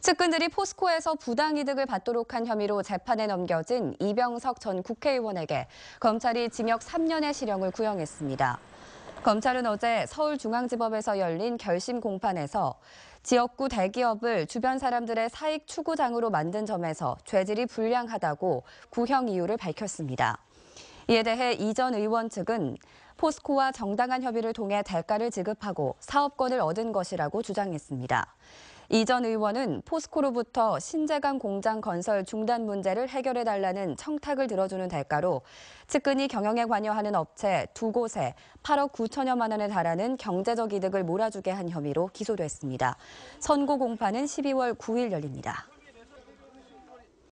측근들이 포스코에서 부당이득을 받도록 한 혐의로 재판에 넘겨진 이병석 전 국회의원에게 검찰이 징역 3년의 실형을 구형했습니다. 검찰은 어제 서울중앙지법에서 열린 결심 공판에서 지역구 대기업을 주변 사람들의 사익 추구장으로 만든 점에서 죄질이 불량하다고 구형 이유를 밝혔습니다. 이에 대해 이 전 의원 측은 포스코와 정당한 협의를 통해 대가를 지급하고 사업권을 얻은 것이라고 주장했습니다. 이 전 의원은 포스코로부터 신재강 공장 건설 중단 문제를 해결해 달라는 청탁을 들어주는 대가로 측근이 경영에 관여하는 업체 두 곳에 8억 9천여만 원에 달하는 경제적 이득을 몰아주게 한 혐의로 기소됐습니다. 선고 공판은 12월 9일 열립니다.